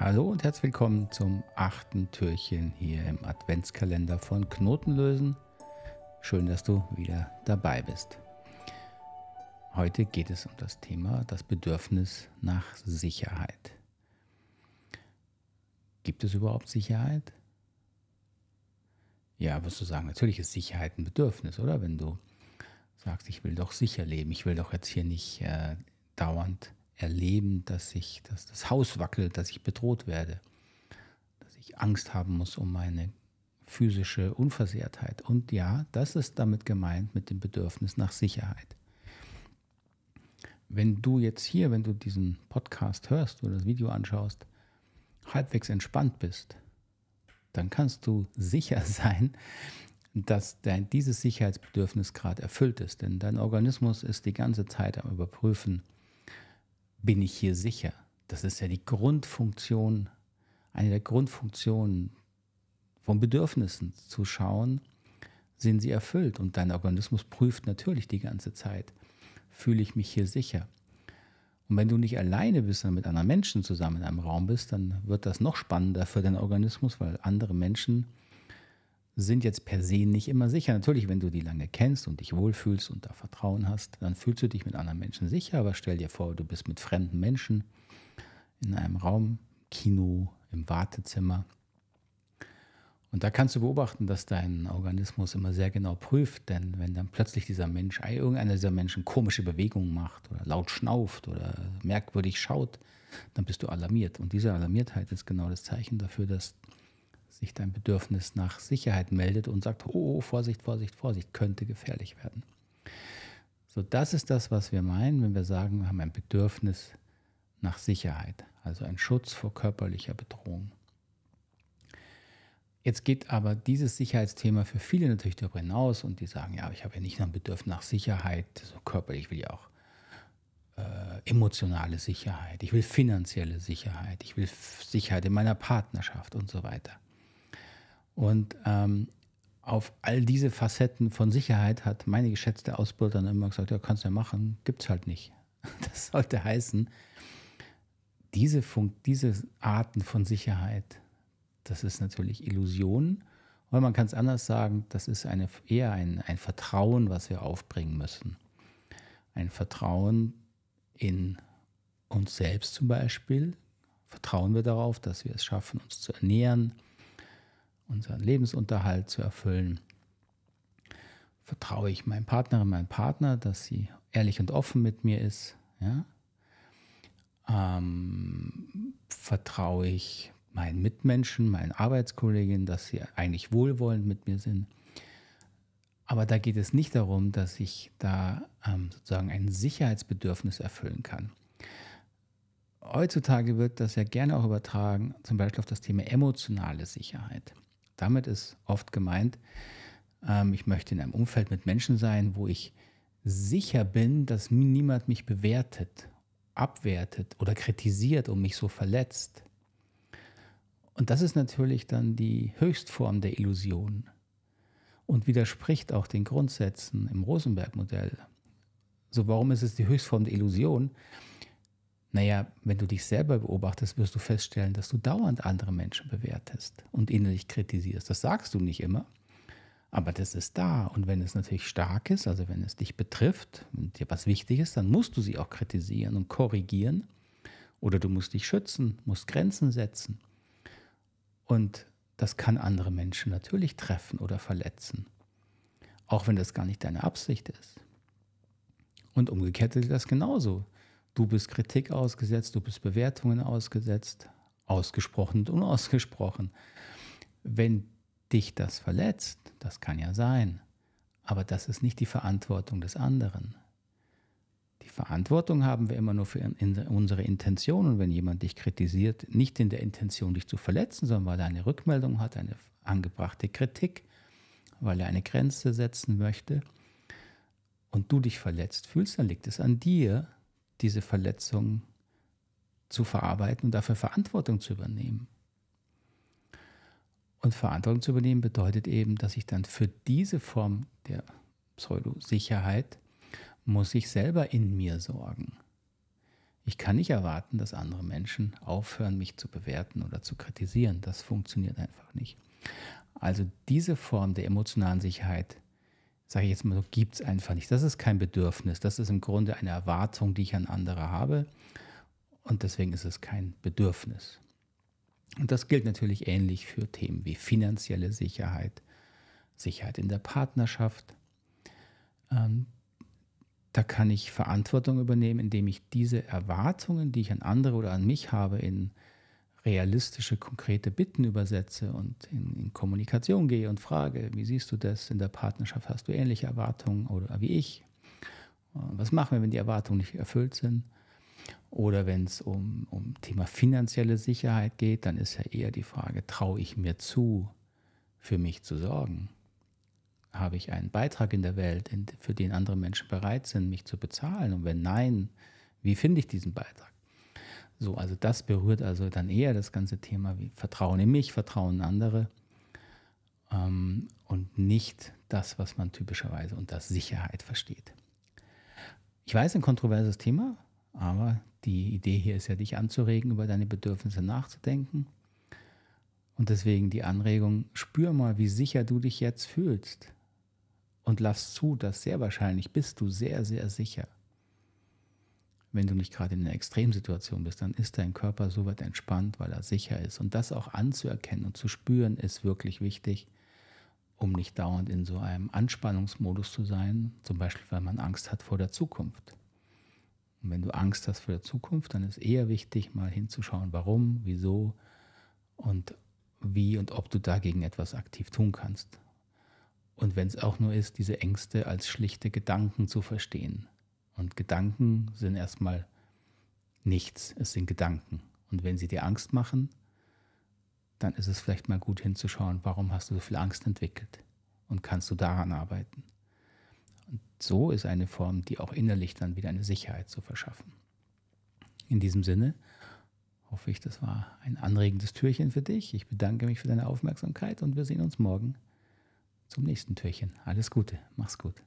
Hallo und herzlich willkommen zum achten Türchen hier im Adventskalender von Knotenlösen. Schön, dass du wieder dabei bist. Heute geht es um das Thema das Bedürfnis nach Sicherheit. Gibt es überhaupt Sicherheit? Ja, wirst du sagen, natürlich ist Sicherheit ein Bedürfnis, oder? Wenn du sagst, ich will doch sicher leben, ich will doch jetzt hier nicht äh, dauernd erleben, dass, ich, dass das Haus wackelt, dass ich bedroht werde, dass ich Angst haben muss um meine physische Unversehrtheit. Und ja, das ist damit gemeint mit dem Bedürfnis nach Sicherheit. Wenn du jetzt hier, wenn du diesen Podcast hörst oder das Video anschaust, halbwegs entspannt bist, dann kannst du sicher sein, dass dein, dieses Sicherheitsbedürfnis gerade erfüllt ist. Denn dein Organismus ist die ganze Zeit am Überprüfen, bin ich hier sicher? Das ist ja die Grundfunktion, eine der Grundfunktionen von Bedürfnissen zu schauen, sind sie erfüllt? Und dein Organismus prüft natürlich die ganze Zeit, fühle ich mich hier sicher? Und wenn du nicht alleine bist, sondern mit anderen Menschen zusammen in einem Raum bist, dann wird das noch spannender für deinen Organismus, weil andere Menschen sind jetzt per se nicht immer sicher. Natürlich, wenn du die lange kennst und dich wohlfühlst und da Vertrauen hast, dann fühlst du dich mit anderen Menschen sicher. Aber stell dir vor, du bist mit fremden Menschen in einem Raum, Kino, im Wartezimmer. Und da kannst du beobachten, dass dein Organismus immer sehr genau prüft, denn wenn dann plötzlich dieser Mensch, irgendeiner dieser Menschen komische Bewegungen macht oder laut schnauft oder merkwürdig schaut, dann bist du alarmiert. Und diese Alarmiertheit ist genau das Zeichen dafür, dass sich dein Bedürfnis nach Sicherheit meldet und sagt, oh, oh, oh, Vorsicht, Vorsicht, Vorsicht, könnte gefährlich werden. So, das ist das, was wir meinen, wenn wir sagen, wir haben ein Bedürfnis nach Sicherheit, also ein Schutz vor körperlicher Bedrohung. Jetzt geht aber dieses Sicherheitsthema für viele natürlich darüber hinaus und die sagen, ja, ich habe ja nicht nur ein Bedürfnis nach Sicherheit, so körperlich will ich auch äh, emotionale Sicherheit, ich will finanzielle Sicherheit, ich will Sicherheit in meiner Partnerschaft und so weiter. Und ähm, auf all diese Facetten von Sicherheit hat meine geschätzte Ausbilderin immer gesagt, ja, kannst du ja machen, gibt es halt nicht. Das sollte heißen, diese, Fun diese Arten von Sicherheit, das ist natürlich Illusion. Oder man kann es anders sagen, das ist eine, eher ein, ein Vertrauen, was wir aufbringen müssen. Ein Vertrauen in uns selbst zum Beispiel. Vertrauen wir darauf, dass wir es schaffen, uns zu ernähren, unseren Lebensunterhalt zu erfüllen, vertraue ich meinem Partnerin, meinem Partner, dass sie ehrlich und offen mit mir ist. Ja? Ähm, vertraue ich meinen Mitmenschen, meinen Arbeitskolleginnen, dass sie eigentlich wohlwollend mit mir sind. Aber da geht es nicht darum, dass ich da ähm, sozusagen ein Sicherheitsbedürfnis erfüllen kann. Heutzutage wird das ja gerne auch übertragen, zum Beispiel auf das Thema emotionale Sicherheit. Damit ist oft gemeint, ähm, ich möchte in einem Umfeld mit Menschen sein, wo ich sicher bin, dass niemand mich bewertet, abwertet oder kritisiert und mich so verletzt. Und das ist natürlich dann die Höchstform der Illusion und widerspricht auch den Grundsätzen im Rosenberg-Modell. So, warum ist es die Höchstform der Illusion? Naja, wenn du dich selber beobachtest, wirst du feststellen, dass du dauernd andere Menschen bewertest und innerlich kritisierst. Das sagst du nicht immer, aber das ist da. Und wenn es natürlich stark ist, also wenn es dich betrifft und dir was wichtig ist, dann musst du sie auch kritisieren und korrigieren. Oder du musst dich schützen, musst Grenzen setzen. Und das kann andere Menschen natürlich treffen oder verletzen. Auch wenn das gar nicht deine Absicht ist. Und umgekehrt ist das genauso. Du bist Kritik ausgesetzt, du bist Bewertungen ausgesetzt, ausgesprochen und unausgesprochen. Wenn dich das verletzt, das kann ja sein, aber das ist nicht die Verantwortung des anderen. Die Verantwortung haben wir immer nur für unsere Intentionen. wenn jemand dich kritisiert, nicht in der Intention, dich zu verletzen, sondern weil er eine Rückmeldung hat, eine angebrachte Kritik, weil er eine Grenze setzen möchte und du dich verletzt fühlst, dann liegt es an dir, diese Verletzung zu verarbeiten und dafür Verantwortung zu übernehmen. Und Verantwortung zu übernehmen bedeutet eben, dass ich dann für diese Form der Pseudosicherheit muss ich selber in mir sorgen. Ich kann nicht erwarten, dass andere Menschen aufhören, mich zu bewerten oder zu kritisieren. Das funktioniert einfach nicht. Also diese Form der emotionalen Sicherheit sage ich jetzt mal so, gibt es einfach nicht. Das ist kein Bedürfnis. Das ist im Grunde eine Erwartung, die ich an andere habe. Und deswegen ist es kein Bedürfnis. Und das gilt natürlich ähnlich für Themen wie finanzielle Sicherheit, Sicherheit in der Partnerschaft. Ähm, da kann ich Verantwortung übernehmen, indem ich diese Erwartungen, die ich an andere oder an mich habe, in realistische, konkrete Bitten übersetze und in, in, Kommunikation gehe und frage, wie siehst du das in der Partnerschaft? Hast du ähnliche Erwartungen oder wie ich? Äh, was machen wir, wenn die Erwartungen nicht erfüllt sind? Oder wenn es um, um Thema finanzielle Sicherheit geht, dann ist ja eher die Frage, traue ich mir zu, für mich zu sorgen? Habe ich einen Beitrag in der Welt, für den andere Menschen bereit sind, mich zu bezahlen? Und wenn nein, wie finde ich diesen Beitrag? So, also das berührt also dann eher das ganze Thema wie Vertrauen in mich, Vertrauen in andere ähm, und nicht das, was man typischerweise unter Sicherheit versteht. Ich weiß, ein kontroverses Thema, aber die Idee hier ist ja, dich anzuregen, über deine Bedürfnisse nachzudenken. Und deswegen die Anregung, spür mal, wie sicher du dich jetzt fühlst. Und lass zu, dass sehr wahrscheinlich bist du sehr, sehr sicher wenn du nicht gerade in einer Extremsituation bist, dann ist dein Körper so weit entspannt, weil er sicher ist. Und das auch anzuerkennen und zu spüren, ist wirklich wichtig, um nicht dauernd in so einem Anspannungsmodus zu sein, zum Beispiel weil man Angst hat vor der Zukunft. Und wenn du Angst hast vor der Zukunft, dann ist eher wichtig, mal hinzuschauen, warum, wieso und wie und ob du dagegen etwas aktiv tun kannst. Und wenn es auch nur ist, diese Ängste als schlichte Gedanken zu verstehen und Gedanken sind erstmal nichts, es sind Gedanken. Und wenn sie dir Angst machen, dann ist es vielleicht mal gut hinzuschauen, warum hast du so viel Angst entwickelt und kannst du daran arbeiten. Und so ist eine Form, die auch innerlich dann wieder eine Sicherheit zu verschaffen. In diesem Sinne hoffe ich, das war ein anregendes Türchen für dich. Ich bedanke mich für deine Aufmerksamkeit und wir sehen uns morgen zum nächsten Türchen. Alles Gute, mach's gut.